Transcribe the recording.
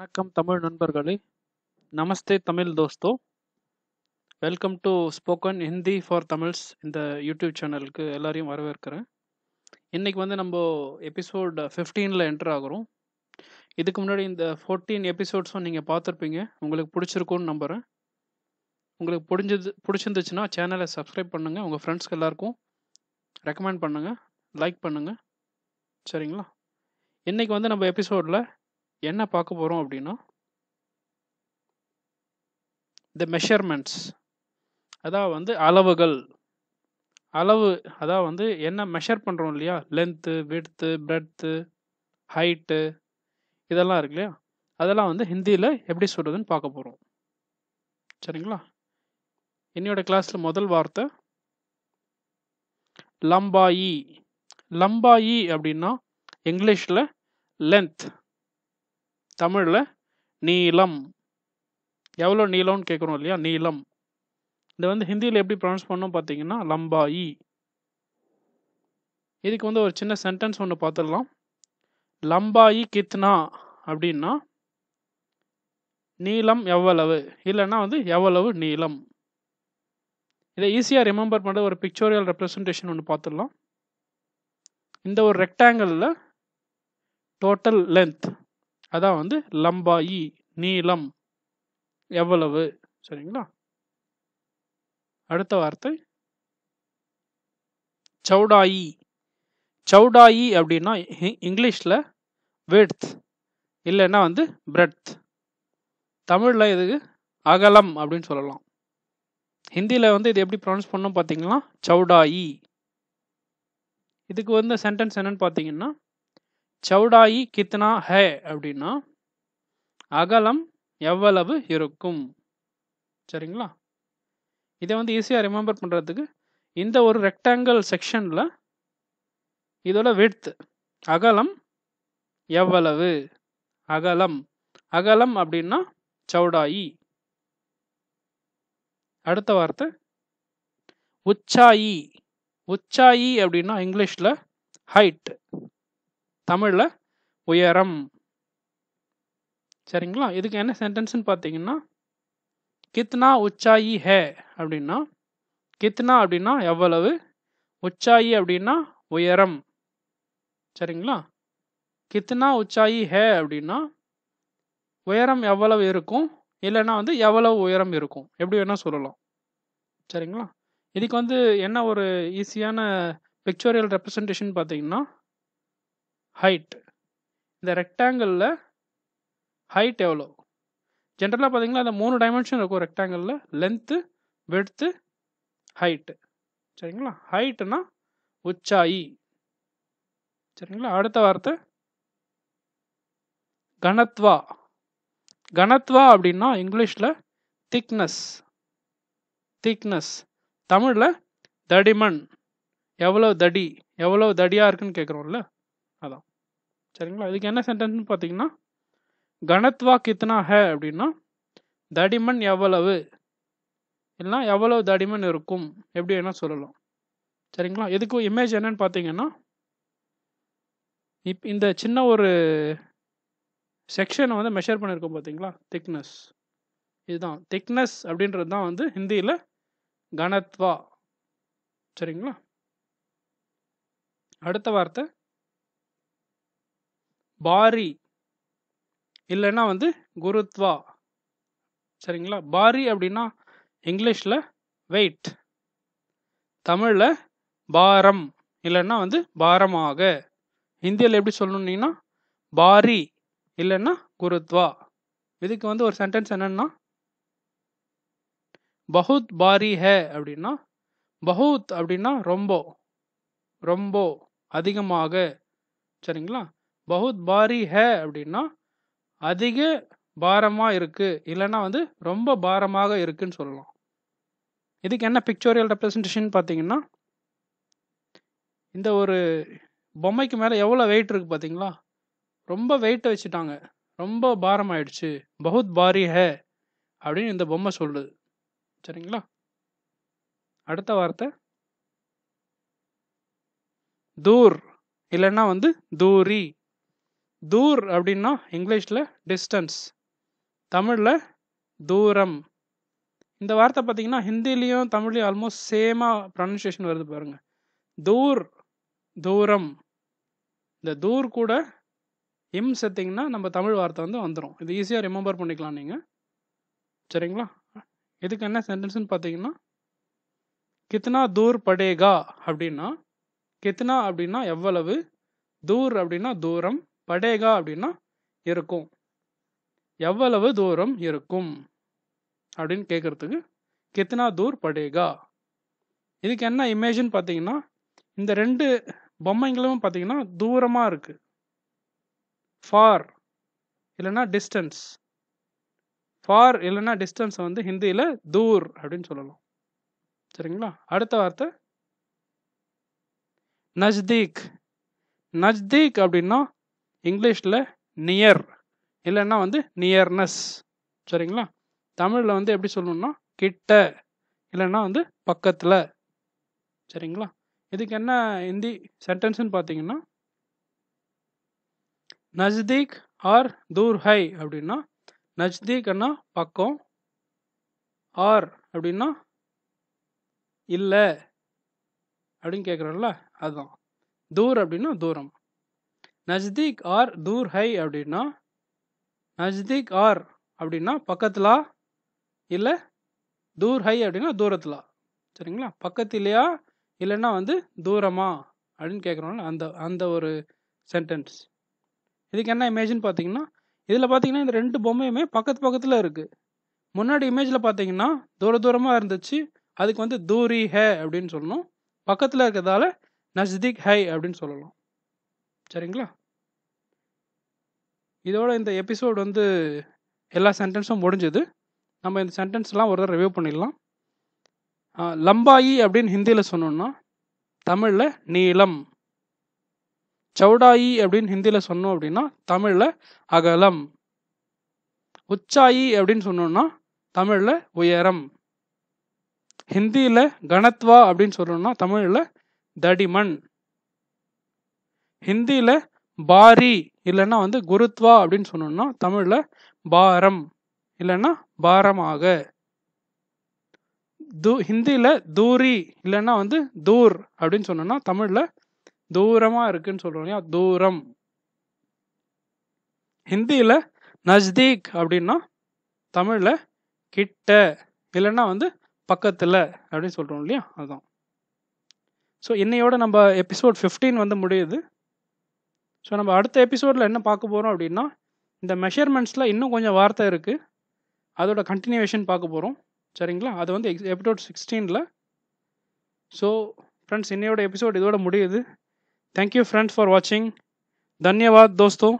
வணக்கம் தமிழ் நண்பர்களே நமஸ்தே தமிழ் தோஸ்தோ welcome to spoken Hindi for Tamils இந்த யூடியூப் சேனலுக்கு எல்லாரையும் வரவேற்கிறேன் இன்னைக்கு வந்து நம்ம எபிசோட் ஃபிஃப்டீனில் என்டர் ஆகிறோம் இதுக்கு முன்னாடி இந்த ஃபோர்டீன் எபிசோட்ஸும் நீங்கள் பார்த்துருப்பீங்க உங்களுக்கு பிடிச்சிருக்கும்னு நம்புகிறேன் உங்களுக்கு பிடிஞ்சது பிடிச்சிருந்துச்சுன்னா சேனலை சப்ஸ்கிரைப் பண்ணுங்கள் உங்கள் ஃப்ரெண்ட்ஸ்க்கு எல்லாருக்கும் ரெக்கமெண்ட் பண்ணுங்கள் லைக் பண்ணுங்கள் சரிங்களா இன்றைக்கி வந்து நம்ம எபிசோடில் என்ன பார்க்க போகிறோம் அப்படின்னா த மெஷர்மெண்ட்ஸ் அதான் வந்து அளவுகள் அளவு அதான் வந்து என்ன மெஷர் பண்ணுறோம் இல்லையா லென்த்து விட்த்து பிரெட்த்து ஹைட்டு இதெல்லாம் இருக்கு இல்லையா அதெல்லாம் வந்து ஹிந்தியில் எப்படி சொல்கிறதுன்னு பார்க்க போகிறோம் சரிங்களா என்னோட கிளாஸில் முதல் வார்த்தை லம்பாயி லம்பாயி அப்படின்னா இங்கிலீஷில் லென்த் தமிழில் நீளம் எவ்வளோ நீளம்னு கேட்குறோம் இல்லையா நீளம் இதை வந்து ஹிந்தியில் எப்படி ப்ரொனவுன்ஸ் பண்ணோம் பார்த்தீங்கன்னா லம்பாயி இதுக்கு வந்து ஒரு சின்ன சென்டென்ஸ் ஒன்று பார்த்துடலாம் லம்பாயி கித்னா அப்படின்னா நீளம் எவ்வளவு இல்லைன்னா வந்து எவ்வளவு நீளம் இதை ஈஸியாக ரிமெம்பர் பண்ணுற ஒரு பிக்சோரியல் ரெப்ரசன்டேஷன் ஒன்று பார்த்துடலாம் இந்த ஒரு ரெக்டாங்கிளில் டோட்டல் லென்த் அதான் வந்து லம்பாயி நீளம் எவ்வளவு சரிங்களா அடுத்த வார்த்தை சவுடாயி சவுடாயி அப்படின்னா இங்கிலீஷில் வேட் இல்லைன்னா வந்து பிரெட் தமிழில் இதுக்கு அகலம் அப்படின்னு சொல்லலாம் ஹிந்தியில் வந்து இது எப்படி ப்ரொனவுன்ஸ் பண்ணோம் பார்த்தீங்கன்னா சவுடாயி இதுக்கு வந்து சென்டென்ஸ் என்னன்னு பார்த்தீங்கன்னா சௌடாயி கித்னா ஹே அப்படின்னா அகலம் எவ்வளவு இருக்கும் சரிங்களா இதை வந்து ஈஸியாக ரிமெம்பர் பண்ணுறதுக்கு இந்த ஒரு ரெக்டாங்கிள் செக்ஷனில் இதோட விட்த் அகலம் எவ்வளவு அகலம் அகலம் அப்படின்னா சௌடாயி அடுத்த வார்த்தை உச்சாயி உச்சாயி அப்படின்னா இங்கிலீஷில் ஹைட் தமிழில் உயரம் சரிங்களா இதுக்கு என்ன சென்டென்ஸ்னு பார்த்தீங்கன்னா கித்னா உச்சாயி ஹே அப்படின்னா கித்னா அப்படின்னா எவ்வளவு உச்சாயி அப்படின்னா உயரம் சரிங்களா கித்னா உச்சாயி ஹே அப்படின்னா உயரம் எவ்வளவு இருக்கும் இல்லைன்னா வந்து எவ்வளவு உயரம் இருக்கும் எப்படி வேணால் சொல்லலாம் சரிங்களா இதுக்கு வந்து என்ன ஒரு ஈஸியான பிக்சோரியல் ரெப்ரசன்டேஷன் பார்த்தீங்கன்னா ஹைட் இந்த ரெக்டாங்கிளில் ஹைட் எவ்வளோ ஜென்ரலாக பார்த்தீங்கன்னா அந்த மூணு டைமென்ஷன் இருக்கும் ரெக்டாங்கிளில் லென்த்து வெட்த்து ஹைட்டு சரிங்களா ஹைட்டுனா உச்சாயி சரிங்களா அடுத்த வார்த்தை கனத்வா கனத்வா அப்படின்னா இங்கிலீஷில் திக்னஸ் திக்னஸ் தமிழில் தடிமன் எவ்வளோ தடி எவ்வளோ தடியாக இருக்குன்னு கேட்குறோம்ல அதான் சரிங்களா இதுக்கு என்ன சென்டென்ஸ் பார்த்தீங்கன்னா கனத்வா கித்னா ஹே அப்படின்னா தடிமன் எவ்வளவு இல்லைனா எவ்வளவு தடிமன் இருக்கும் எப்படி வேணால் சொல்லலாம் சரிங்களா இதுக்கு இமேஜ் என்னன்னு பார்த்தீங்கன்னா இப் இந்த சின்ன ஒரு செக்ஷனை வந்து மெஷர் பண்ணியிருக்கோம் பார்த்தீங்களா திக்னஸ் இதுதான் திக்னஸ் அப்படின்றது தான் வந்து ஹிந்தியில் கணத்வா சரிங்களா அடுத்த வார்த்தை பாரி இல்லைன்னா வந்து குருத்வா சரிங்களா பாரி அப்படின்னா இங்கிலீஷில் வெயிட் தமிழில் பாரம் இல்லைன்னா வந்து பாரமாக இந்தியில் எப்படி சொல்லணுன்னீங்கன்னா பாரி இல்லைன்னா குருத்வா இதுக்கு வந்து ஒரு சென்டென்ஸ் என்னன்னா பகுத் பாரி ஹே அப்படின்னா பகுத் அப்படின்னா ரொம்ப ரொம்ப அதிகமாக சரிங்களா பகுத் பாரி ஹே அப்படின்னா அதிக பாரமாக இருக்குது இல்லைன்னா வந்து ரொம்ப பாரமாக இருக்குன்னு சொல்லலாம் இதுக்கு என்ன பிக்சோரியல் ரெப்ரசன்டேஷன் பார்த்தீங்கன்னா இந்த ஒரு பொம்மைக்கு மேலே எவ்வளோ வெயிட் இருக்குது பார்த்தீங்களா ரொம்ப வெயிட்டை வச்சுட்டாங்க ரொம்ப பாரம் ஆயிடுச்சு பகுத் பாரி ஹே அப்படின்னு இந்த பொம்மை சொல்லுது சரிங்களா அடுத்த வார்த்தை தூர் இல்லைன்னா வந்து தூரி தூர் அப்படின்னா இங்கிலீஷில் டிஸ்டன்ஸ் தமிழில் தூரம் இந்த வார்த்தை பார்த்தீங்கன்னா ஹிந்திலையும் தமிழ்லையும் ஆல்மோஸ்ட் சேமாக ப்ரொனன்சியேஷன் வருது பாருங்கள் தூர் தூரம் இந்த தூர் கூட இம் செத்திங்கன்னா நம்ம தமிழ் வார்த்தை வந்து வந்துடும் இது ஈஸியாக ரிமெம்பர் பண்ணிக்கலாம் நீங்கள் சரிங்களா இதுக்கு என்ன சென்டென்ஸ்னு பார்த்தீங்கன்னா கித்தனா தூர் படேகா அப்படின்னா கித்தனா அப்படின்னா எவ்வளவு தூர் அப்படின்னா தூரம் படேகா அப்படின்னா இருக்கும் எவ்வளவு தூரம் இருக்கும் அப்படின்னு கேட்குறதுக்கு கித்தனா தூர் படேகா இதுக்கு என்ன இமேஜின் பார்த்தீங்கன்னா இந்த ரெண்டு பொம்மைங்களும் பார்த்தீங்கன்னா தூரமாக இருக்குது ஃபார் இல்லைன்னா டிஸ்டன்ஸ் ஃபார் இல்லைன்னா டிஸ்டன்ஸ் வந்து ஹிந்தியில் தூர் அப்படின்னு சொல்லலாம் சரிங்களா அடுத்த வார்த்தை நஜ்தீக் நஜ்தீக் அப்படின்னா இங்கிலீஷில் நியர் இல்லைன்னா வந்து நியர்னஸ் சரிங்களா தமிழில் வந்து எப்படி சொல்லணும்னா கிட்ட இல்லைன்னா வந்து பக்கத்தில் சரிங்களா இதுக்கு என்ன ஹிந்தி சென்டென்ஸ்னு பார்த்தீங்கன்னா நஜ்தீக் ஆர் தூர் ஹை அப்படின்னா நஜ்தீக்னா பக்கம் ஆர் அப்படின்னா இல்லை அப்படின்னு கேட்குறோம்ல அதுதான் தூர் அப்படின்னா தூரம் நஜ்தீக் ஆர் தூர் ஹை அப்படின்னா நஜ்தீக் ஆர் அப்படின்னா பக்கத்தில் இல்லை தூர் ஹை அப்படின்னா தூரத்தில் சரிங்களா பக்கத்திலையா இல்லைன்னா வந்து தூரமா அப்படின்னு கேட்குறோம்ல அந்த அந்த ஒரு சென்டென்ஸ் இதுக்கு என்ன இமேஜ்னு பார்த்தீங்கன்னா இதில் பார்த்தீங்கன்னா இந்த ரெண்டு பொம்மையுமே பக்கத்து பக்கத்தில் இருக்குது முன்னாடி இமேஜில் பார்த்தீங்கன்னா தூர தூரமாக இருந்துச்சு அதுக்கு வந்து தூரி ஹே அப்படின்னு சொல்லணும் பக்கத்தில் இருக்கிறதால நஸ்தீக் ஹை அப்படின்னு சொல்லலாம் சரிங்களா இதோட இந்த எபிசோடு வந்து எல்லா சென்டென்ஸும் முடிஞ்சது நம்ம இந்த சென்டென்ஸ்லாம் ஒரு தடவை ரிவ்யூ பண்ணிடலாம் லம்பாயி அப்படின்னு ஹிந்தியில் சொன்னோன்னா தமிழில் நீளம் சவுடாயி அப்படின்னு ஹிந்தியில் சொன்னோம் அப்படின்னா தமிழில் அகலம் உச்சாயி அப்படின்னு சொன்னோன்னா தமிழில் உயரம் ஹிந்தியில் கணத்வா அப்படின்னு சொல்லணும்னா தமிழில் தடிமண் ஹிந்தியில் பாரி இல்லைன்னா வந்து குருத்வா அப்படின்னு சொன்னோம்னா தமிழில் பாரம் இல்லைன்னா பாரமாக தூ ஹிந்தியில் தூரி இல்லைன்னா வந்து தூர் அப்படின்னு சொன்னோம்னா தமிழில் தூரமாக இருக்குன்னு சொல்கிறோம் இல்லையா தூரம் ஹிந்தியில் நஜ்தீக் அப்படின்னா தமிழில் கிட்ட இல்லைன்னா வந்து பக்கத்தில் அப்படின்னு சொல்கிறோம் இல்லையா அதுதான் ஸோ இன்னையோட நம்ம எபிசோட் ஃபிஃப்டீன் வந்து முடியுது ஸோ நம்ம அடுத்த எபிசோடில் என்ன பார்க்க போகிறோம் அப்படின்னா இந்த மெஷர்மெண்ட்ஸில் இன்னும் கொஞ்சம் வார்த்தை இருக்குது அதோட கண்டினியூவேஷன் பார்க்க போகிறோம் சரிங்களா அது வந்து எக்ஸ் எபிசோட் சிக்ஸ்டீனில் ஸோ ஃப்ரெண்ட்ஸ் இன்னையோட எபிசோட் இதோட முடியுது தேங்க்யூ ஃப்ரெண்ட்ஸ் ஃபார் வாட்சிங் தன்யவாத் தோஸ்தோ